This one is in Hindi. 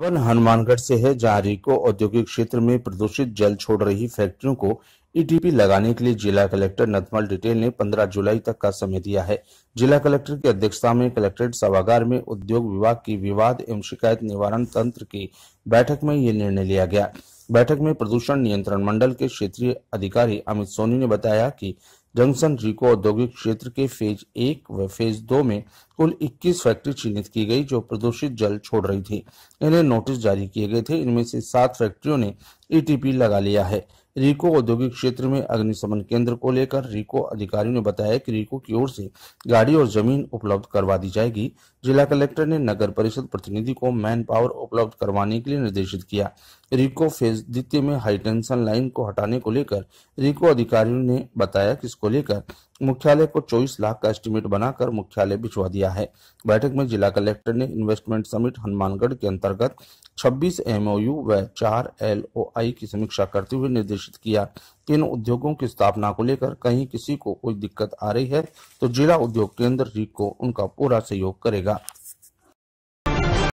वन हनुमानगढ़ से है जहाँ रिको औद्योगिक क्षेत्र में प्रदूषित जल छोड़ रही फैक्ट्रियों को ईटीपी e लगाने के लिए जिला कलेक्टर नथमल डिटेल ने 15 जुलाई तक का समय दिया है जिला कलेक्टर की अध्यक्षता में कलेक्ट्रेट सभागार में उद्योग विभाग की विवाद एवं शिकायत निवारण तंत्र की बैठक में ये निर्णय लिया गया बैठक में प्रदूषण नियंत्रण मंडल के क्षेत्रीय अधिकारी अमित सोनी ने बताया कि जंक्शन रिको औद्योगिक क्षेत्र के फेज एक व फेज दो में कुल 21 फैक्ट्री चिन्हित की गई जो प्रदूषित जल छोड़ रही थी इन्हें नोटिस जारी किए गए थे इनमें से सात फैक्ट्रियों ने ईटीपी e लगा लिया है रिको औद्योगिक क्षेत्र में अग्निशमन केंद्र को लेकर रिको अधिकारियों ने बताया कि रिको की ओर से गाड़ी और जमीन उपलब्ध करवा दी जाएगी जिला कलेक्टर ने नगर परिषद प्रतिनिधि को मैन पावर उपलब्ध करवाने के लिए निर्देशित किया रिको फेज द्वितीय में हाई टेंशन लाइन को हटाने को लेकर रिको अधिकारियों ने बताया कि इसको लेकर मुख्यालय को 24 लाख का एस्टीमेट बनाकर मुख्यालय भिजवा दिया है बैठक में जिला कलेक्टर ने इन्वेस्टमेंट समिट हनुमानगढ़ के अंतर्गत 26 एमओयू व 4 एलओआई की समीक्षा करते हुए निर्देशित किया कि इन उद्योगों की स्थापना को लेकर कहीं किसी को कोई दिक्कत आ रही है तो जिला उद्योग केंद्र रीक को उनका पूरा सहयोग करेगा